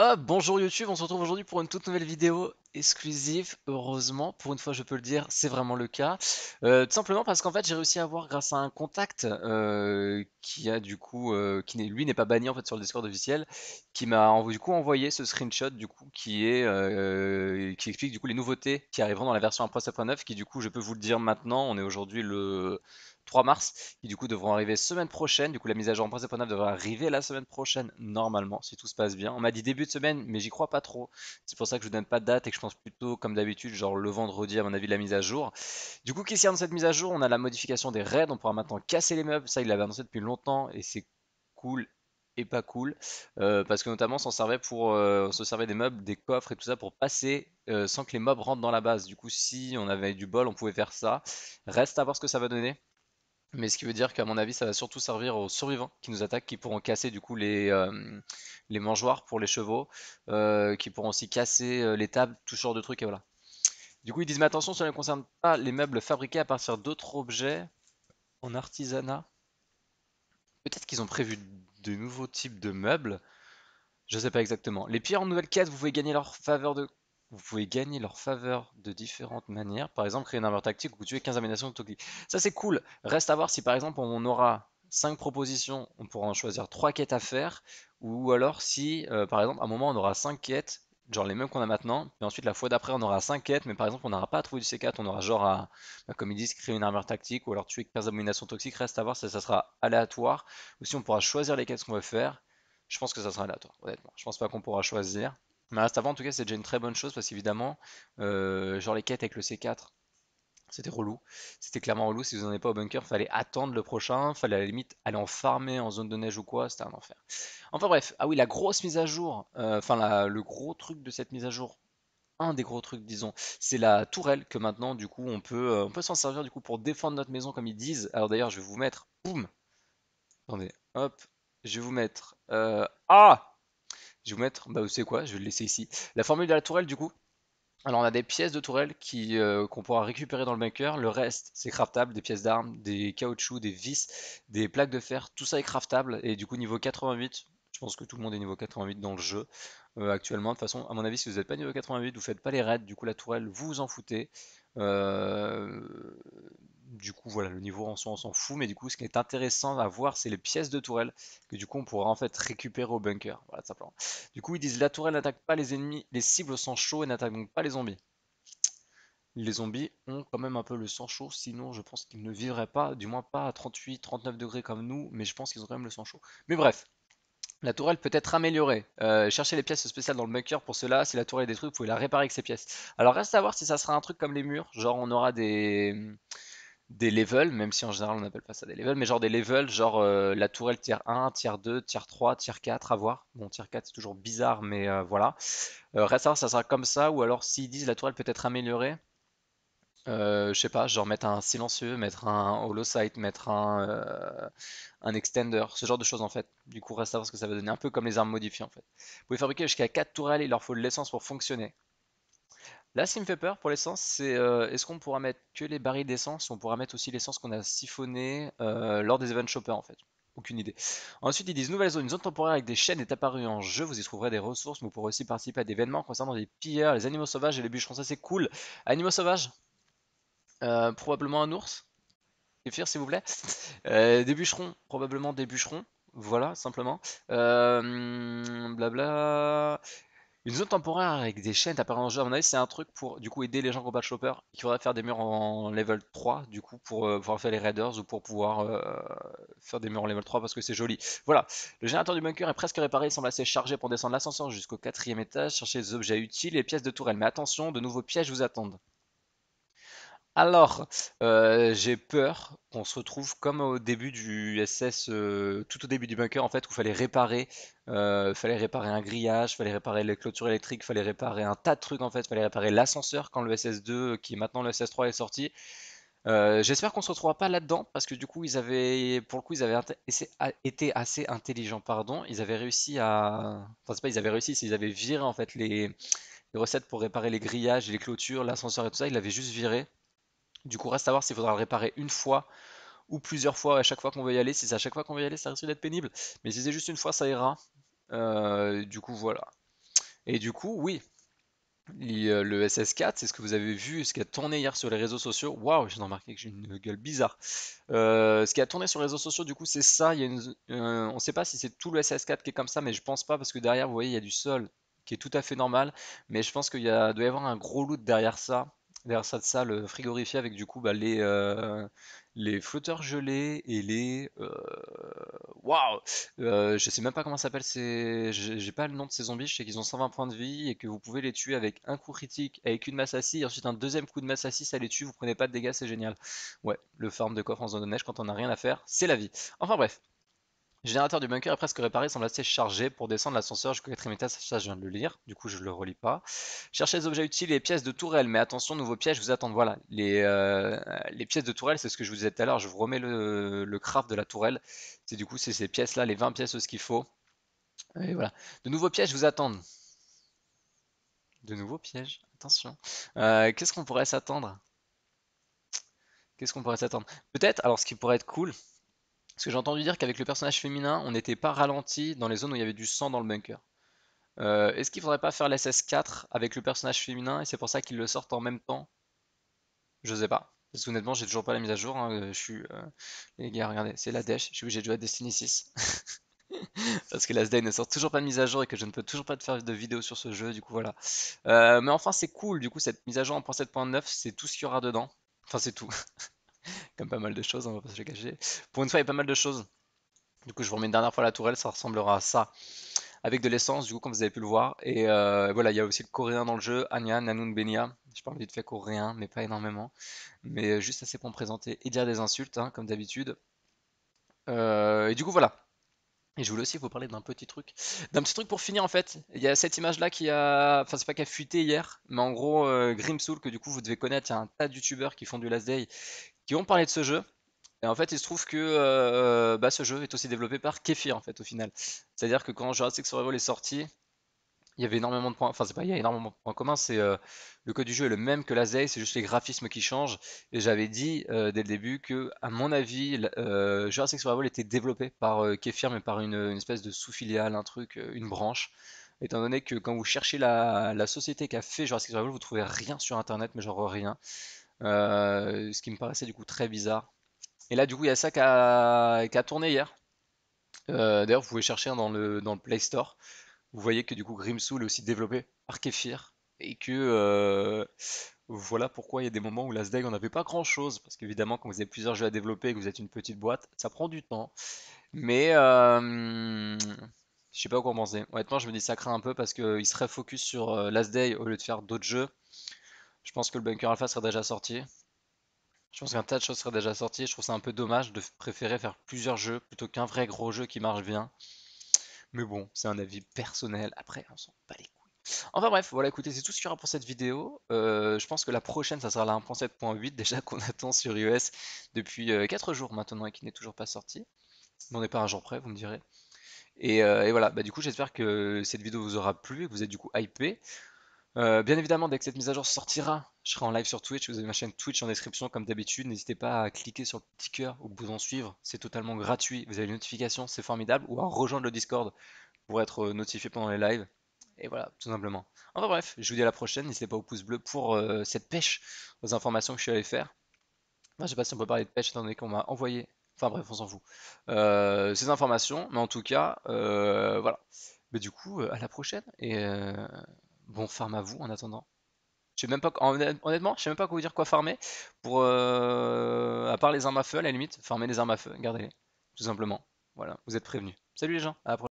Oh, bonjour YouTube, on se retrouve aujourd'hui pour une toute nouvelle vidéo exclusive, heureusement, pour une fois je peux le dire, c'est vraiment le cas. Euh, tout simplement parce qu'en fait j'ai réussi à avoir grâce à un contact euh, qui a du coup, euh, qui lui n'est pas banni en fait sur le Discord officiel, qui m'a du coup envoyé ce screenshot du coup qui est qui explique du coup les nouveautés qui arriveront dans la version 1.7.9 qui du coup je peux vous le dire maintenant, on est aujourd'hui le 3 mars, qui du coup devront arriver semaine prochaine. Du coup, la mise à jour en 1.7.9 devrait arriver la semaine prochaine, normalement, si tout se passe bien. On m'a dit début de semaine, mais j'y crois pas trop. C'est pour ça que je vous donne pas de date et que je pense plutôt comme d'habitude, genre le vendredi à mon avis de la mise à jour. Du coup, qu'est-ce qu'il y a dans cette mise à jour On a la modification des raids, on pourra maintenant casser les meubles, ça il l'avait annoncé depuis longtemps et c'est cool et pas cool euh, parce que notamment on servait pour euh, se servait des meubles des coffres et tout ça pour passer euh, sans que les meubles rentrent dans la base du coup si on avait du bol on pouvait faire ça reste à voir ce que ça va donner mais ce qui veut dire qu'à mon avis, ça va surtout servir aux survivants qui nous attaquent, qui pourront casser du coup les, euh, les mangeoires pour les chevaux, euh, qui pourront aussi casser euh, les tables, tout genre de trucs, et voilà. Du coup, ils disent, mais attention, ça ne concerne pas les meubles fabriqués à partir d'autres objets en artisanat. Peut-être qu'ils ont prévu de nouveaux types de meubles. Je sais pas exactement. Les pires en nouvelle quête, vous pouvez gagner leur faveur de vous pouvez gagner leur faveur de différentes manières. Par exemple, créer une armure tactique ou tuer 15 abominations toxiques. Ça, c'est cool. Reste à voir si, par exemple, on aura 5 propositions, on pourra en choisir 3 quêtes à faire. Ou alors si, euh, par exemple, à un moment, on aura 5 quêtes, genre les mêmes qu'on a maintenant. Et ensuite, la fois d'après, on aura 5 quêtes. Mais par exemple, on n'aura pas trouvé du C4. On aura genre, à, bah, comme ils disent, créer une armure tactique ou alors tuer 15 abominations toxiques. Reste à voir si ça sera aléatoire. Ou si on pourra choisir les quêtes qu'on veut faire. Je pense que ça sera aléatoire, honnêtement. Je pense pas qu'on pourra choisir. Mais avant, en tout cas, c'est déjà une très bonne chose parce qu'évidemment, euh, genre les quêtes avec le C4, c'était relou. C'était clairement relou. Si vous n'en avez pas au bunker, fallait attendre le prochain. Fallait à la limite aller en farmer en zone de neige ou quoi. C'était un enfer. Enfin bref. Ah oui, la grosse mise à jour. Euh, enfin, le gros truc de cette mise à jour. Un des gros trucs, disons, c'est la tourelle que maintenant, du coup, on peut, euh, on peut s'en servir du coup pour défendre notre maison comme ils disent. Alors d'ailleurs, je vais vous mettre. Boum. Attendez. Hop. Je vais vous mettre. Euh... Ah je vous mettre, bah vous savez quoi, je vais le laisser ici. La formule de la tourelle du coup. Alors on a des pièces de tourelle euh, qu'on pourra récupérer dans le bunker, le reste c'est craftable, des pièces d'armes, des caoutchoucs, des vis, des plaques de fer, tout ça est craftable et du coup niveau 88, je pense que tout le monde est niveau 88 dans le jeu euh, actuellement. De toute façon, à mon avis, si vous n'êtes pas niveau 88, vous faites pas les raids, du coup la tourelle, vous vous en foutez. Euh du coup, voilà, le niveau en soi, on s'en fout, mais du coup, ce qui est intéressant à voir, c'est les pièces de tourelle que du coup, on pourra en fait récupérer au bunker. Voilà, simplement. Du coup, ils disent la tourelle n'attaque pas les ennemis, les cibles sont chaud et n'attaquent donc pas les zombies. Les zombies ont quand même un peu le sang chaud, sinon je pense qu'ils ne vivraient pas, du moins pas à 38, 39 degrés comme nous, mais je pense qu'ils ont quand même le sang chaud. Mais bref, la tourelle peut être améliorée. Euh, cherchez les pièces spéciales dans le bunker pour cela. Si la tourelle est détruite, vous pouvez la réparer avec ces pièces. Alors reste à voir si ça sera un truc comme les murs. Genre on aura des, des levels, même si en général on n'appelle pas ça des levels, mais genre des levels, genre euh, la tourelle tier 1, tier 2, tier 3, tier 4, à voir. Bon, tier 4 c'est toujours bizarre, mais euh, voilà. Euh, reste à voir, ça sera comme ça, ou alors s'ils disent la tourelle peut être améliorée, je sais pas, genre mettre un silencieux, mettre un holo sight, mettre un, un extender, ce genre de choses en fait. Du coup, reste à voir ce que ça va donner, un peu comme les armes modifiées en fait. Vous pouvez fabriquer jusqu'à 4 tourelles, il leur faut de l'essence pour fonctionner. Là, ce qui me fait peur pour l'essence, c'est euh, est-ce qu'on pourra mettre que les barils d'essence ou on pourra mettre aussi l'essence qu'on a siphonné euh, lors des event shoppers en fait aucune idée. Ensuite, ils disent nouvelle zone, une zone temporaire avec des chaînes est apparue en jeu. Vous y trouverez des ressources, mais vous pourrez aussi participer à des événements concernant les pilleurs, les animaux sauvages et les bûcherons. Ça, c'est cool. Animaux sauvages euh, Probablement un ours. fiers s'il vous plaît. des bûcherons Probablement des bûcherons. Voilà, simplement. Euh, blabla. Une zone temporaire avec des chaînes apparemment en jeu, à c'est un truc pour du coup aider les gens combat Chopper qui faudrait faire des murs en level 3 du coup pour euh, pouvoir faire les raiders ou pour pouvoir euh, faire des murs en level 3 parce que c'est joli. Voilà, le générateur du bunker est presque réparé, il semble assez chargé pour descendre l'ascenseur jusqu'au quatrième étage, chercher des objets utiles et pièces de tourelle. Mais attention, de nouveaux pièges vous attendent. Alors, euh, j'ai peur qu'on se retrouve comme au début du SS, euh, tout au début du bunker en fait, où fallait réparer, euh, fallait réparer un grillage, fallait réparer les clôtures électriques, fallait réparer un tas de trucs en fait, fallait réparer l'ascenseur quand le SS2, qui est maintenant le SS3, est sorti. j'espère qu'on se retrouvera pas là-dedans parce que du coup ils avaient pour le coup ils avaient été assez intelligents pardon ils avaient réussi à enfin c'est pas ils avaient réussi c'est ils avaient viré en fait les... recettes pour réparer les grillages les clôtures l'ascenseur et tout ça ils l'avaient juste viré du coup, reste à voir s'il faudra le réparer une fois ou plusieurs fois à chaque fois qu'on veut y aller. Si c'est à chaque fois qu'on veut y aller, ça risque d'être pénible. Mais si c'est juste une fois, ça ira. Euh, du coup, voilà. Et du coup, oui, euh, le SS4, c'est ce que vous avez vu, ce qui a tourné hier sur les réseaux sociaux. Waouh, j'ai remarqué que j'ai une gueule bizarre. Euh, ce qui a tourné sur les réseaux sociaux, du coup, c'est ça. on ne sait pas si c'est tout le SS4 qui est comme ça, mais je pense pas parce que derrière, vous voyez, il y a du sol qui est tout à fait normal. Mais je pense qu'il doit y avoir un gros loot derrière ça derrière ça de ça, le frigorifier avec du coup bah, les, euh, les flotteurs gelés et les. Euh, waouh euh, Je sais même pas comment ça s'appelle, ces... j'ai pas le nom de ces zombies, je sais qu'ils ont 120 points de vie et que vous pouvez les tuer avec un coup critique, avec une masse à et ensuite un deuxième coup de masse à ça les tue, vous prenez pas de dégâts, c'est génial. Ouais, le farm de coffre en zone de neige quand on a rien à faire, c'est la vie. Enfin bref générateur du bunker est presque réparé, semble assez chargé. Pour descendre l'ascenseur jusqu'au quatrième étage, ça je viens de le lire, du coup je le relis pas. Cherchez les objets utiles et pièces de tourelle, mais attention, nouveaux pièges vous attendent. Voilà, les, euh, les pièces de tourelle, c'est ce que je vous disais tout à l'heure, je vous remets le, craft de la tourelle. C'est du coup, c'est ces pièces-là, les 20 pièces, ce qu'il faut. Et voilà, de nouveaux pièges vous attendent. De nouveaux pièges, attention. Euh, qu'est-ce qu'on pourrait s'attendre Qu'est-ce qu'on pourrait s'attendre Peut-être, alors ce qui pourrait être cool, parce que j'ai entendu dire qu'avec le personnage féminin, on n'était pas ralenti dans les zones où il y avait du sang dans le bunker. Euh, est-ce qu'il faudrait pas faire l'SS4 avec le personnage féminin et c'est pour ça qu'ils le sortent en même temps Je sais pas. Parce que honnêtement, j'ai toujours pas la mise à jour. Hein. Je suis. Euh, les gars, regardez, c'est la dèche. Je suis obligé de jouer à Destiny 6. Parce que Last Day ne sort toujours pas de mise à jour et que je ne peux toujours pas te faire de vidéo sur ce jeu, du coup voilà. Euh, mais enfin, c'est cool, du coup, cette mise à jour en .7.9 c'est tout ce qu'il y aura dedans. Enfin, c'est tout. pas mal de choses, on hein, va pas se cacher. Pour une fois, il y a pas mal de choses. Du coup, je vous remets une dernière fois la tourelle, ça ressemblera à ça. Avec de l'essence, du coup, comme vous avez pu le voir. Et euh, voilà, il y a aussi le coréen dans le jeu, Anya, Nanun Benia. Je parle vite fait coréen, mais pas énormément. Mais euh, juste assez pour me présenter et dire des insultes, hein, comme d'habitude. Euh, et du coup, voilà. Et je voulais aussi vous parler d'un petit truc. D'un petit truc pour finir en fait. Il y a cette image là qui a. Enfin, c'est pas qu'à fuité hier, mais en gros, grim soul que du coup vous devez connaître, il y a un tas de youtubeurs qui font du last day, qui ont parlé de ce jeu. Et en fait, il se trouve que euh, bah, ce jeu est aussi développé par Kefir, en fait, au final. C'est-à-dire que quand Jurassic Survival est sorti, il y avait énormément de points, enfin c'est pas y a énormément de points communs, c'est euh, le code du jeu est le même que la c'est juste les graphismes qui changent. Et j'avais dit euh, dès le début que, à mon avis, Jurassic Survival était développé par Kefir, mais par une, espèce de sous-filiale, un truc, une branche. Étant donné que quand vous cherchez la, société qui a fait Jurassic Survival, vous trouvez rien sur internet, mais genre rien. Euh, ce qui me paraissait du coup très bizarre. Et là, du coup, il y a ça qui a, tourné hier. Euh, d'ailleurs, vous pouvez chercher dans le, Play Store. Vous voyez que du coup, Grimsoul est aussi développé par Kefir et que euh, voilà pourquoi il y a des moments où Day on n'avait pas grand chose, parce qu'évidemment quand vous avez plusieurs jeux à développer et que vous êtes une petite boîte, ça prend du temps. Mais je sais pas quoi en penser. Honnêtement je me dis ça craint un peu parce qu'il serait focus sur Last Day au lieu de faire d'autres jeux. Je pense que le bunker alpha serait déjà sorti. Je pense qu'un tas de choses seraient déjà sorties. Je trouve ça un peu dommage de préférer faire plusieurs jeux plutôt qu'un vrai gros jeu qui marche bien. Mais bon, c'est un avis personnel. Après, on s'en bat les couilles. Enfin bref, voilà, écoutez, c'est tout ce qu'il y aura pour cette vidéo. Euh, je pense que la prochaine, ça sera la 1.7.8, déjà qu'on attend sur iOS depuis 4 euh, jours maintenant et qui n'est toujours pas sortie. On n'est pas un jour près, vous me direz. Euh, et, voilà, bah, du coup, j'espère que cette vidéo vous aura plu et que vous êtes du coup hypé. Euh, bien évidemment, dès que cette mise à jour sortira, je serai en live sur Twitch. Vous avez ma chaîne Twitch en description, comme d'habitude. N'hésitez pas à cliquer sur le petit cœur ou le bouton suivre. C'est totalement gratuit. Vous avez une notification, c'est formidable. Ou à rejoindre le Discord pour être euh, notifié pendant les lives. Et voilà, tout simplement. Enfin bref, je vous dis à la prochaine. N'hésitez pas au pouce bleu pour euh, cette pêche aux informations que je suis allé faire. Je ne sais pas si on peut parler de pêche étant donné qu'on m'a envoyé. Enfin bref, on s'en fout. ces informations, mais en tout cas, voilà. Mais du coup, à la prochaine et bon farm à vous en attendant. Je même pas, honnêtement, je sais même pas quoi vous dire quoi farmer. Pour, euh, à part les armes à feu, à la limite, farmer les armes à feu, gardez-les. Tout simplement. Voilà, vous êtes prévenus. Salut les gens, à la